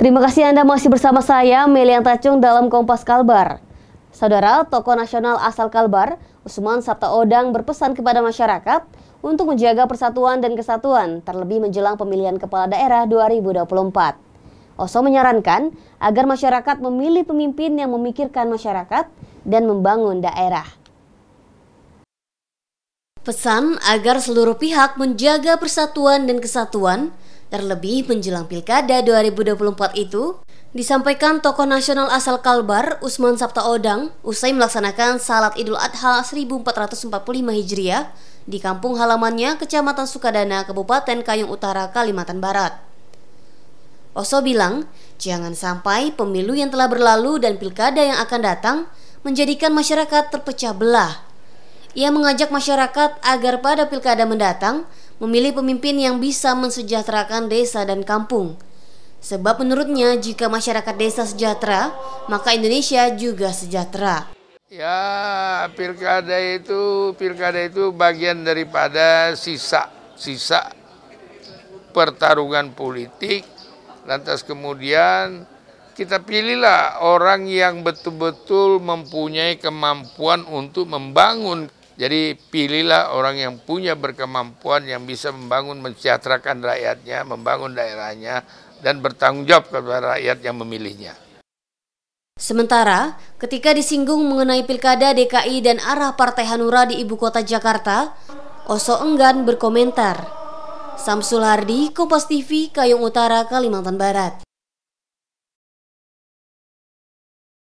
Terima kasih Anda masih bersama saya, Melian Tacung dalam Kompas Kalbar. Saudara, tokoh nasional asal Kalbar, Usman Sabta Odang berpesan kepada masyarakat untuk menjaga persatuan dan kesatuan, terlebih menjelang pemilihan kepala daerah 2024. Oso menyarankan agar masyarakat memilih pemimpin yang memikirkan masyarakat dan membangun daerah. Pesan agar seluruh pihak menjaga persatuan dan kesatuan Terlebih menjelang Pilkada 2024 itu, disampaikan tokoh nasional asal Kalbar Usman Odang, usai melaksanakan Salat Idul Adha 1445 Hijriah di kampung halamannya Kecamatan Sukadana, Kabupaten Kayung Utara, Kalimantan Barat. Oso bilang, jangan sampai pemilu yang telah berlalu dan pilkada yang akan datang menjadikan masyarakat terpecah belah. Ia mengajak masyarakat agar pada pilkada mendatang memilih pemimpin yang bisa mensejahterakan desa dan kampung. Sebab menurutnya jika masyarakat desa sejahtera, maka Indonesia juga sejahtera. Ya, pilkada itu pilkada itu bagian daripada sisa sisa pertarungan politik. Lantas kemudian kita pilihlah orang yang betul-betul mempunyai kemampuan untuk membangun jadi pilihlah orang yang punya berkemampuan yang bisa membangun mensejahterakan rakyatnya, membangun daerahnya dan bertanggung jawab kepada rakyat yang memilihnya. Sementara, ketika disinggung mengenai Pilkada DKI dan arah Partai Hanura di ibu kota Jakarta, Oso enggan berkomentar. Samsul Hardi, Kompas TV, Kayung Utara, Kalimantan Barat.